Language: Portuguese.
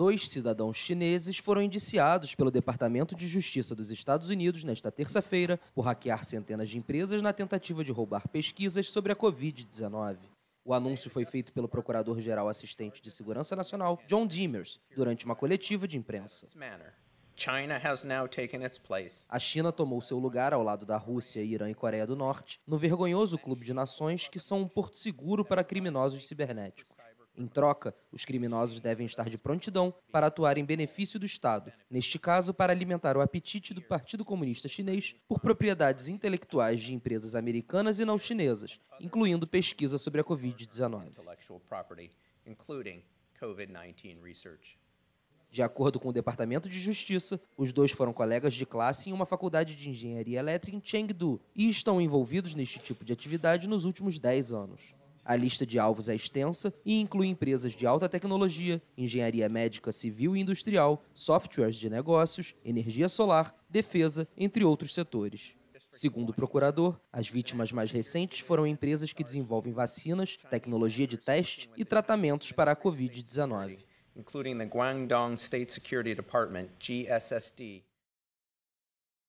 Dois cidadãos chineses foram indiciados pelo Departamento de Justiça dos Estados Unidos nesta terça-feira por hackear centenas de empresas na tentativa de roubar pesquisas sobre a Covid-19. O anúncio foi feito pelo Procurador-Geral Assistente de Segurança Nacional, John Demers, durante uma coletiva de imprensa. A China tomou seu lugar ao lado da Rússia, Irã e Coreia do Norte no vergonhoso clube de nações que são um porto seguro para criminosos cibernéticos. Em troca, os criminosos devem estar de prontidão para atuar em benefício do Estado, neste caso, para alimentar o apetite do Partido Comunista Chinês por propriedades intelectuais de empresas americanas e não chinesas, incluindo pesquisa sobre a Covid-19. De acordo com o Departamento de Justiça, os dois foram colegas de classe em uma faculdade de engenharia elétrica em Chengdu e estão envolvidos neste tipo de atividade nos últimos 10 anos. A lista de alvos é extensa e inclui empresas de alta tecnologia, engenharia médica civil e industrial, softwares de negócios, energia solar, defesa, entre outros setores. Segundo o procurador, as vítimas mais recentes foram empresas que desenvolvem vacinas, tecnologia de teste e tratamentos para a Covid-19. Including the Guangdong State Security Department, GSSD.